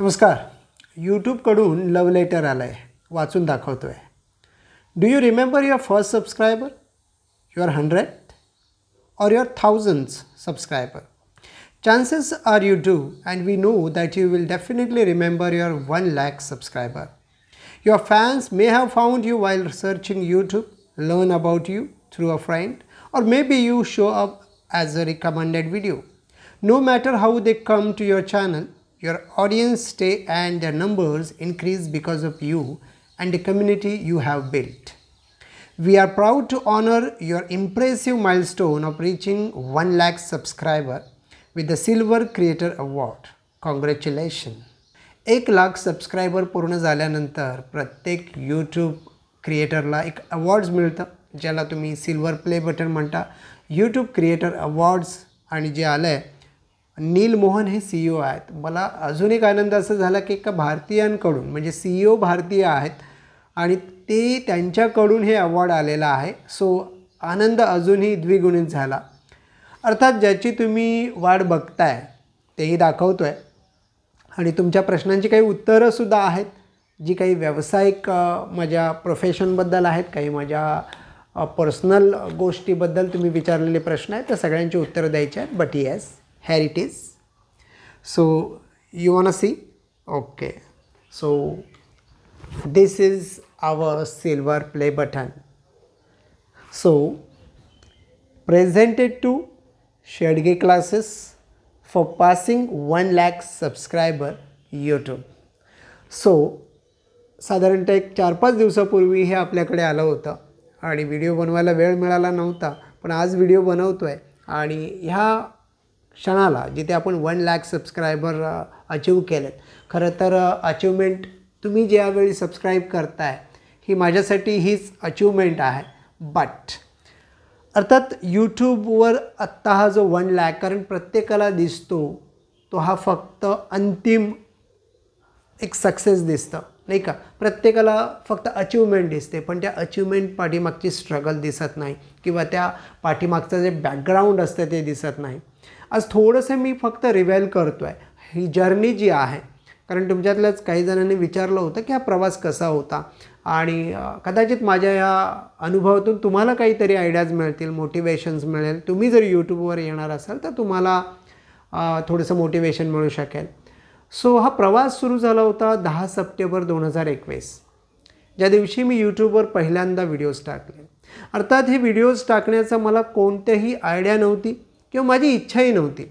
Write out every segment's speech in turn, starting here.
नमस्कार यूट्यूबकडून लव लेटर आलं आहे वाचून दाखवतो आहे do you remember your first subscriber your hundred or your thousands subscriber chances are you do and we know that you will definitely remember your one lakh subscriber your fans may have found you while searching YouTube learn about you through a friend or maybe you show up as a recommended video. No matter how they come to your channel, Your audience stay and their numbers increase because of you and the community you have built. We are proud to honor your impressive milestone of reaching 1 lakh subscriber with the Silver Creator Award. Congratulations! 1 lakh subscriber पूर्ण झाल्यानंतर प्रत्येक YouTube क्रिएटरला एक awards मिळतं ज्याला तुम्ही silver play button म्हणता YouTube creator awards आणि जे आलं आहे नील मोहन हे सी ओ e आहेत मला अजून एक आनंद असा झाला की एका भारतीयांकडून म्हणजे सी ओ e भारतीय आहेत आणि ते त्यांच्याकडून हे अवॉर्ड आलेला आहे सो आनंद अजूनही द्विगुणित झाला अर्थात ज्याची तुम्ही वाट बघताय तेही दाखवतो आहे आणि तुमच्या प्रश्नांची काही उत्तरंसुद्धा आहेत जी काही व्यावसायिक माझ्या प्रोफेशनबद्दल आहेत काही माझ्या पर्सनल गोष्टीबद्दल तुम्ही विचारलेले प्रश्न आहेत तर सगळ्यांची उत्तरं द्यायची आहेत but yes here it is so you want to see okay so this is our silver play button so presented to Shadge classes for passing 1 lakh so YouTube so साधारणतः एक चार पाच दिवसापूर्वी हे आपल्याकडे आलं होतं आणि व्हिडिओ बनवायला वेळ मिळाला नव्हता पण आज व्हिडिओ बनवतो आहे आणि ह्या क्षणाला जिथे आपण वन लॅक सबस्क्रायबर अचीव केलेत खरं तर अचीवमेंट तुम्ही ज्यावेळी सबस्क्राईब करताय ही माझ्यासाठी हीच अचीवमेंट आहे बट अर्थात यूट्यूबवर आत्ता हा जो वन लॅक कारण प्रत्येकाला दिसतो तो हा फक्त अंतिम एक सक्सेस दिसतं नाही का प्रत्येकाला फक्त अचीवमेंट दिसते पण त्या अचीवमेंट पाठीमागची स्ट्रगल दिसत नाही किंवा त्या पाठीमागचं जे बॅकग्राऊंड असतं ते दिसत नाही आज थोडंसं मी फक्त रिव्हेल करतो आहे ही जर्नी जी आहे कारण तुमच्यातल्याच काही जणांनी विचारलं होतं की हा प्रवास कसा होता आणि कदाचित माझ्या या अनुभवातून तुम्हाला काहीतरी आयडियाज मिळतील मोटिवेशन्स मिळेल तुम्ही जर यूट्यूबवर येणार असाल तर तुम्हाला थोडंसं मोटिवेशन मिळू शकेल सो हा प्रवास सुरू झाला होता दहा सप्टेंबर दोन हजार एकवीस ज्या दिवशी मी यूट्यूबवर पहिल्यांदा व्हिडिओज टाकले अर्थात हे व्हिडिओज टाकण्याचा मला कोणत्याही आयडिया नव्हती किंवा माझी इच्छाही नव्हती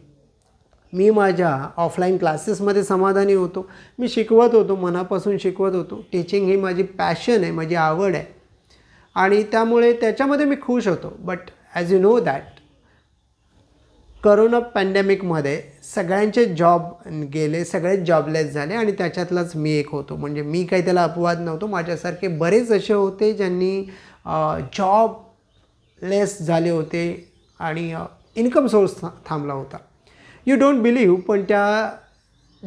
मी माझ्या ऑफलाईन क्लासेसमध्ये समाधानी होतो मी शिकवत होतो मनापासून शिकवत होतो टीचिंग ही माझी पॅशन आहे माझी आवड आहे आणि त्यामुळे त्याच्यामध्ये मी खुश होतो but as you know that corona पॅन्डेमिकमध्ये सगळ्यांचे जॉब गेले सगळेच जॉबलेस झाले आणि त्याच्यातलाच मी एक होतो म्हणजे मी काही त्याला अपवाद नव्हतो माझ्यासारखे बरेच असे होते ज्यांनी जॉबलेस झाले होते आणि इन्कम सोर्स थांबला होता यू डोंट बिलीव्ह पण त्या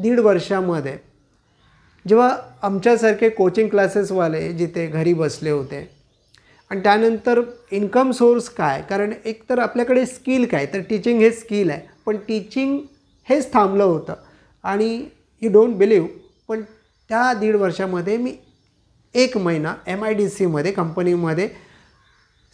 दीड वर्षामध्ये जेव्हा आमच्यासारखे कोचिंग क्लासेसवाले जिथे घरी बसले होते आणि त्यानंतर इन्कम सोर्स काय कारण एक तर आपल्याकडे स्किल काय तर टीचिंग हे स्किल आहे पण टीचिंग हेच थांबलं होतं आणि यू डोंट बिलीव पण त्या दीड वर्षामध्ये मी एक महिना एम आय डी सीमध्ये कंपनीमध्ये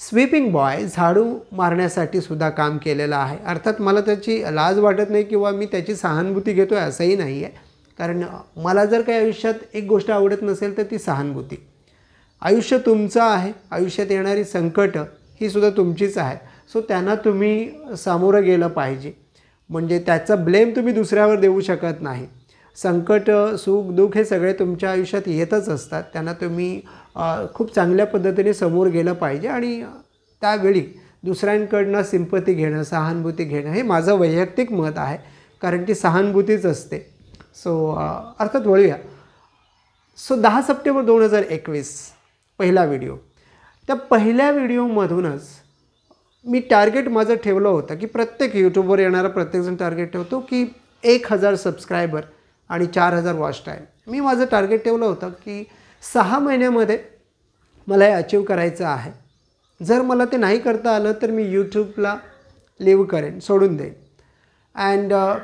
स्वीपिंग बॉय झाडू मारण्यासाठी सुद्धा काम केलेलं आहे अर्थात मला त्याची लाज वाटत नाही किंवा मी त्याची सहानुभूती घेतो आहे असंही नाही आहे कारण मला जर काही आयुष्यात एक गोष्ट आवडत नसेल तर ती सहानुभूती आयुष्य तुमचं आहे आयुष्यात येणारी संकटं ही सुद्धा तुमचीच आहे सो त्यांना तुम्ही सामोरं गेलं पाहिजे म्हणजे त्याचं ब्लेम तुम्ही दुसऱ्यावर देऊ शकत नाही संकट सुख दुःख हे सगळे तुमच्या आयुष्यात येतच असतात त्यांना तुम्ही खूप चांगल्या पद्धतीने समोर गेलं पाहिजे आणि त्यावेळी दुसऱ्यांकडनं सिंपती घेणं सहानुभूती घेणं हे माझं वैयक्तिक मत आहे कारण ती सहानुभूतीच असते सो अर्थात वळूया सो दहा सप्टेंबर दोन हजार एकवीस पहिला व्हिडिओ त्या पहिल्या व्हिडिओमधूनच मी टार्गेट माझं ठेवलं होतं की प्रत्येक यूट्यूबवर येणारा प्रत्येकजण टार्गेट ठेवतो की एक हजार सबस्क्रायबर आणि चार हजार वॉच टाईम मी माझं टार्गेट ठेवलं होतं की सहा महिन्यामध्ये मला हे अचीव करायचं आहे जर मला ते नाही करता आलं तर मी यूट्यूबला लिव्ह करेन सोडून देईन अँड uh,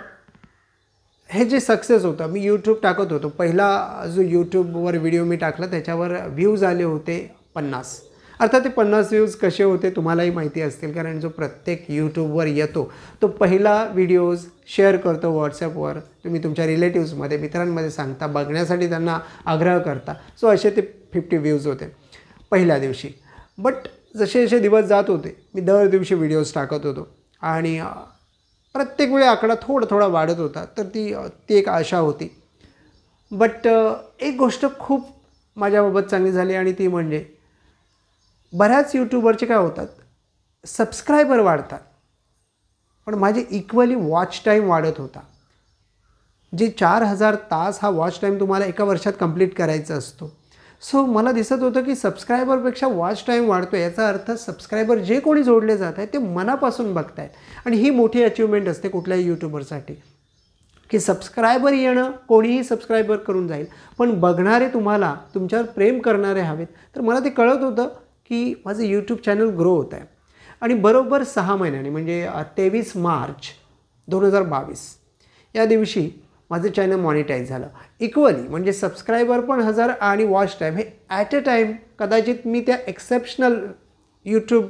हे जे सक्सेस होतं मी यूट्यूब टाकत होतो पहिला जो यूट्यूबवर व्हिडिओ मी टाकला त्याच्यावर व्ह्यूज आले होते पन्नास अर्थात ते पन्नास व्ह्यूज कसे होते तुम्हालाही माहिती असतील कारण जो प्रत्येक यूट्यूबवर येतो तो पहिला व्हिडिओज शेअर करतो व्हॉट्सॲपवर तुम्ही तुमच्या रिलेटिव्समध्ये मित्रांमध्ये सांगता बघण्यासाठी त्यांना आग्रह करता सो असे ते फिफ्टी व्ह्यूज होते पहिल्या दिवशी बट जसे जसे दिवस जात होते मी दर दिवशी व्हिडिओज टाकत होतो आणि प्रत्येक वेळी आकडा थोडा थोडा वाढत होता तर ती ती एक आशा होती बट एक गोष्ट खूप माझ्याबाबत चांगली झाली आणि ती म्हणजे बऱ्याच यूट्यूबरचे काय होतात सबस्क्रायबर वाढतात पण माझे इक्वली वॉच टाईम वाढत होता जे चार हजार तास हा वॉच टाईम तुम्हाला एका वर्षात कंप्लीट करायचा असतो सो मला दिसत होतं की सबस्क्रायबरपेक्षा वॉच टाईम वाढतो याचा अर्थ सबस्क्रायबर जे कोणी जोडले जात आहेत ते मनापासून बघतायत आणि ही मोठी अचीवमेंट असते कुठल्याही यूट्यूबरसाठी की सबस्क्रायबर येणं कोणीही सबस्क्रायबर करून जाईल पण बघणारे तुम्हाला तुमच्यावर प्रेम करणारे हवेत तर मला ते कळत होतं की माझं यूट्यूब चॅनल ग्रो होत आहे आणि बरोबर सहा महिन्यांनी म्हणजे तेवीस मार्च दोन हजार बावीस या दिवशी माझं चॅनल मॉनिटाईज झालं इक्वली म्हणजे सबस्क्रायबर पण हजार आणि वॉच टाईम हे ॲट अ टाईम कदाचित मी त्या एक्सेप्शनल यूट्यूब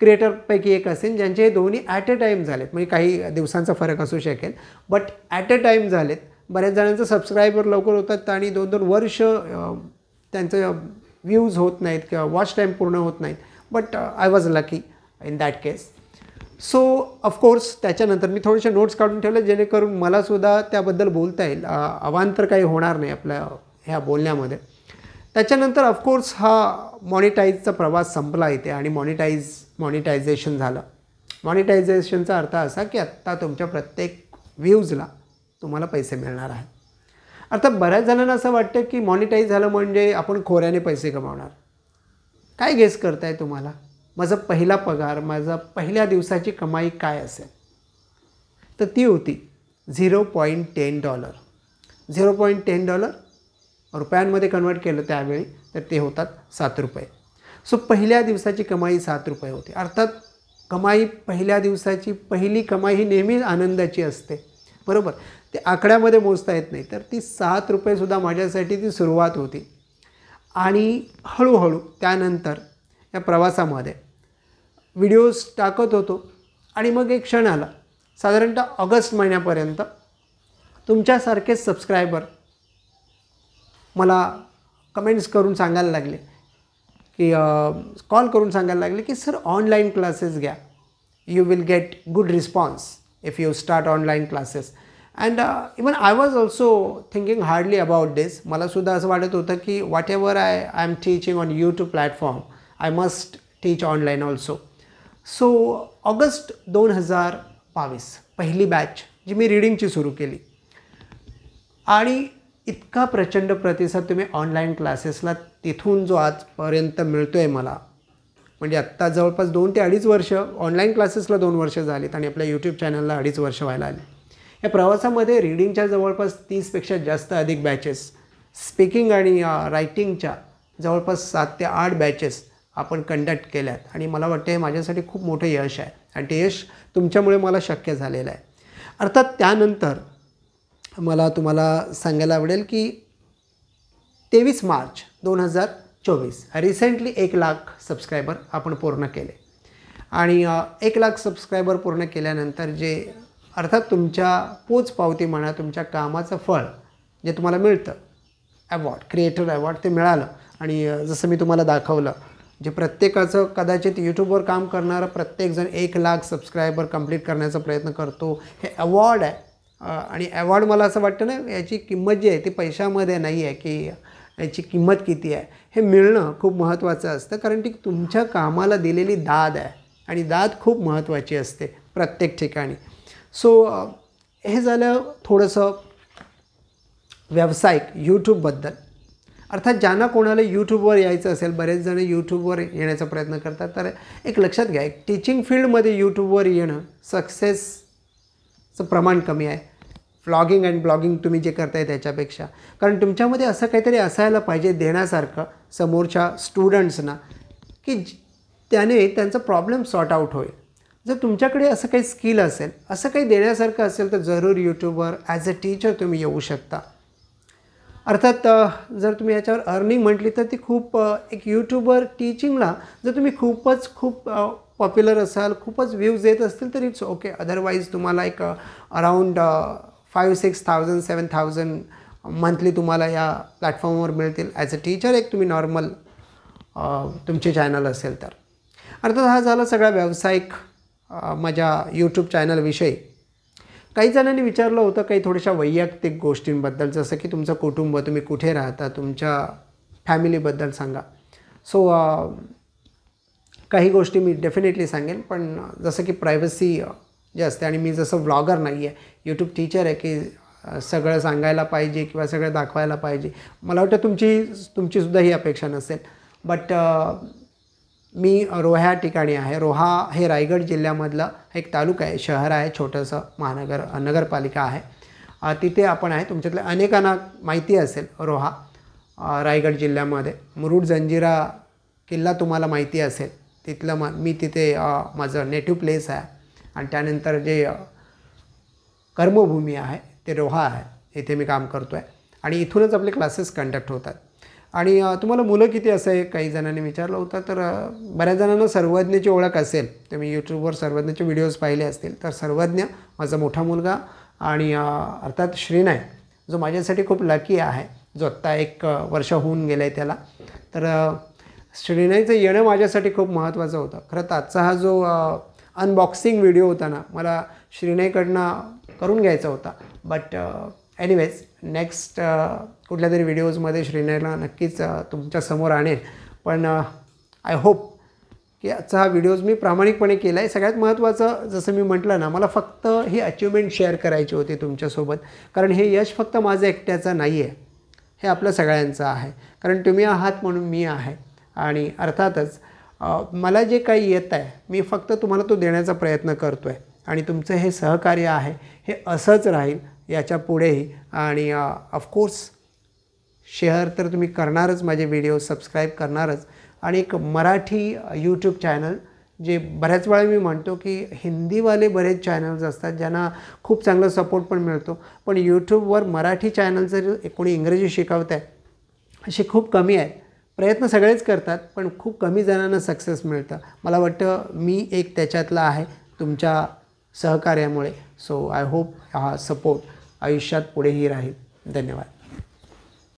क्रिएटरपैकी एक असेल ज्यांचे हे दोन्ही ॲट अ टाईम झालेत म्हणजे काही दिवसांचा फरक असू शकेल बट ॲट अ टाईम झालेत बऱ्याच जणांचं सबस्क्रायबर लवकर होतात आणि दोन दोन वर्ष त्यांचं व्ह्यूज होत नाहीत किंवा वॉच टाईम पूर्ण होत नाहीत but I was lucky in that case so of course त्याच्यानंतर मी थोडेसे नोट्स काढून ठेवले जेणेकरून मलासुद्धा त्याबद्दल बोलता येईल अवांतर काही होणार नाही आपल्या ह्या बोलण्यामध्ये त्याच्यानंतर ऑफकोर्स हा मॉनिटाईजचा प्रवास संपला इथे आणि मॉनिटाईज मॉनिटायझेशन झालं मॉनिटायझेशनचा अर्थ असा की आत्ता तुमच्या प्रत्येक व्ह्यूजला तुम्हाला पैसे मिळणार आहेत अर्थात बऱ्याच जणांना असं वाटतं की मॉनिटाईज झालं म्हणजे आपण खोऱ्याने पैसे कमावणार काय गेस करताय तुम्हाला माझा पहिला पगार माझा पहिल्या दिवसाची कमाई काय असेल तर ती होती zero point ten dollar zero point ten dollar रुपयांमध्ये कन्वर्ट केलं त्यावेळी तर ते होतात सात रुपये सो पहिल्या दिवसाची कमाई सात रुपये होती अर्थात कमाई पहिल्या दिवसाची पहिली कमाई ही नेहमीच आनंदाची असते बरोबर ते आकड्यामध्ये मोजता येत नाही तर ती सात रुपयेसुद्धा माझ्यासाठी ती सुरुवात होती आणि हळूहळू त्यानंतर या प्रवासामध्ये व्हिडिओज टाकत होतो आणि मग एक क्षण आला साधारणतः ऑगस्ट महिन्यापर्यंत तुमच्यासारखे सबस्क्रायबर मला कमेंट्स करून सांगायला लागले की कॉल करून सांगायला लागले की सर ऑनलाईन क्लासेस घ्या you will get good response if you start online classes and even I was also thinking hardly about this मलासुद्धा असं वाटत होतं की whatever I I am teaching on YouTube platform I must teach online also so August दोन हजार बावीस पहिली batch जी मी रिडिंगची सुरू केली आणि इतका प्रचंड प्रतिसाद तुम्ही ऑनलाईन क्लासेसला तिथून जो आजपर्यंत मिळतो आहे मला म्हणजे आत्ता जवळपास दोन ते अडीच वर्ष ऑनलाईन क्लासेसला दोन वर्ष झालीत आणि आपल्या यूट्यूब चॅनलला अडीच वर्ष व्हायला आली या प्रवासामध्ये रिडिंगच्या जवळपास तीसपेक्षा जास्त अधिक बॅचेस स्पीकिंग आणि रायटिंगच्या जवळपास सात ते आठ बॅचेस आपण कंडक्ट केल्यात आणि मला वाटतं हे माझ्यासाठी खूप मोठं यश आहे आणि ते यश तुमच्यामुळे मला शक्य झालेलं आहे अर्थात त्यानंतर मला तुम्हाला सांगायला आवडेल की तेवीस मार्च दोन हजार चोवीस रिसेंटली एक लाख सबस्क्रायबर आपण पूर्ण केले आणि एक लाख सबस्क्रायबर पूर्ण केल्यानंतर जे अर्थात तुमच्या पोचपावती म्हणा तुमच्या कामाचं फळ जे तुम्हाला मिळतं अवॉर्ड क्रिएटर अवॉर्ड ते मिळालं आणि जसं मी तुम्हाला दाखवलं जे प्रत्येकाचं कदाचित यूट्यूबवर काम करणारं प्रत्येकजण एक लाख सबस्क्रायबर कंप्लीट करण्याचा प्रयत्न करतो हे अवॉर्ड आहे आणि अवॉर्ड मला असं वाटतं ना याची किंमत जी आहे ती पैशामध्ये नाही आहे की याची किंमत किती आहे हे मिळणं खूप महत्त्वाचं असतं कारण ती तुमच्या कामाला दिलेली दाद आहे आणि दाद खूप महत्त्वाची असते प्रत्येक ठिकाणी सो हे झालं थोडंसं व्यावसायिक यूट्यूबबद्दल अर्थात ज्यांना कोणाला यूट्यूबवर यायचं असेल बरेच जण यूट्यूबवर येण्याचा प्रयत्न करतात तर एक लक्षात घ्या एक टीचिंग फील्डमध्ये यूट्यूबवर येणं सक्सेसचं प्रमाण कमी आहे ब्लॉगिंग अँड ब्लॉगिंग तुम्ही जे करताय त्याच्यापेक्षा कारण तुमच्यामध्ये असं काहीतरी असायला पाहिजे देण्यासारखं समोरच्या स्टुडंट्सना की त्याने त्यांचा प्रॉब्लेम सॉर्ट आउट होईल जर तुमच्याकडे असं काही स्किल असेल असं काही देण्यासारखं असेल तर जरूर यूट्यूबवर ॲज अ टीचर तुम्ही येऊ शकता अर्थात जर तुम्ही याच्यावर अर्निंग म्हटली तर ती खूप एक यूट्यूबवर टीचिंगला जर तुम्ही खूपच खूप पॉप्युलर असाल खूपच व्ह्यूज येत असतील तर इट्स ओके अदरवाईज तुम्हाला एक around five six thousand seven thousand monthly तुम्हाला या प्लॅटफॉर्मवर मिळतील ॲज अ टीचर एक तुम्ही नॉर्मल तुमचे चॅनल असेल तर अर्थात हा झाला सगळा व्यावसायिक माझ्या यूट्यूब चॅनलविषयी काही जणांनी विचारलं होतं काही थोड्याशा वैयक्तिक गोष्टींबद्दल जसं की तुमचं कुटुंब तुम्ही कुठे राहता तुमच्या फॅमिलीबद्दल सांगा सो काही गोष्टी मी डेफिनेटली सांगेन पण जसं की प्रायव्हसी जे असते आणि मी जसं व्लॉगर नाही आहे यूट्यूब टीचर आहे की सगळं सांगायला पाहिजे किंवा सगळं दाखवायला पाहिजे मला वाटतं तुमची तुमचीसुद्धा ही अपेक्षा नसेल बट मी रोहा ठिकाणी आहे रोहा हे रायगड जिल्ह्यामधलं एक तालुका आहे शहर आहे छोटंसं महानगर नगरपालिका आहे तिथे आपण आहे तुमच्यातल्या अनेकांना माहिती असेल रोहा रायगड जिल्ह्यामध्ये मुरुड जंजिरा किल्ला तुम्हाला माहिती असेल तिथलं म मी तिथे माझं नेटिव्ह प्लेस आहे आणि त्यानंतर जे कर्मभूमी आहे ते रोहा आहे इथे मी काम करतो आहे आणि इथूनच आपले क्लासेस कंडक्ट होतात आणि तुम्हाला मुलं किती असं आहे काही जणांनी विचारलं होतं तर बऱ्याच जणांना सर्वज्ञाची ओळख असेल तुम्ही यूट्यूबवर सर्वज्ञचे व्हिडिओज पाहिले असतील तर सर्वज्ञ माझा मोठा मुलगा आणि अर्थात श्रीनाय जो माझ्यासाठी खूप लकी आहे जो आत्ता एक वर्ष होऊन गेलं आहे त्याला तर श्रीनाईचं येणं माझ्यासाठी खूप महत्त्वाचं होतं खरं तर आजचा हा जो अनबॉक्सिंग व्हिडिओ होता ना मला श्रीनाईकडनं करून घ्यायचा होता बट एनिवेज नेक्स्ट uh, कुठल्या तरी व्हिडिओजमध्ये श्रीनयला नक्कीच uh, तुमच्यासमोर आणेन पण आय uh, होप की आजचा हा व्हिडिओज मी प्रामाणिकपणे केला आहे सगळ्यात महत्त्वाचं जसं मी म्हटलं ना मला फक्त ही अचिव्हमेंट शेअर करायची होती तुमच्यासोबत कारण हे यश फक्त माझं एकट्याचं नाही आहे हे आपलं सगळ्यांचं आहे कारण तुम्ही आहात म्हणून मी आहे आणि अर्थातच मला जे काही येत आहे मी फक्त तुम्हाला तो देण्याचा प्रयत्न करतो आहे आणि तुमचं हे सहकार्य आहे हे असंच राहील याच्या पुढेही आणि ऑफकोर्स शेअर तर तुम्ही करणारच माझे व्हिडिओ सबस्क्राईब करणारच आणि एक मराठी यूट्यूब चॅनल जे बऱ्याच वेळा मी म्हणतो की हिंदीवाले बरेच चॅनल्स असतात ज्यांना खूप चांगला सपोर्ट पण मिळतो पण यूट्यूबवर मराठी चॅनल जर कोणी इंग्रजी शिकवत आहे असे खूप कमी आहेत प्रयत्न सगळेच करतात पण खूप कमी जणांना सक्सेस मिळतं मला वाटतं मी एक त्याच्यातला आहे तुमच्या सहकार्यामुळे सो आय होप हा सपोर्ट आयुष्यात पुढेही राहील धन्यवाद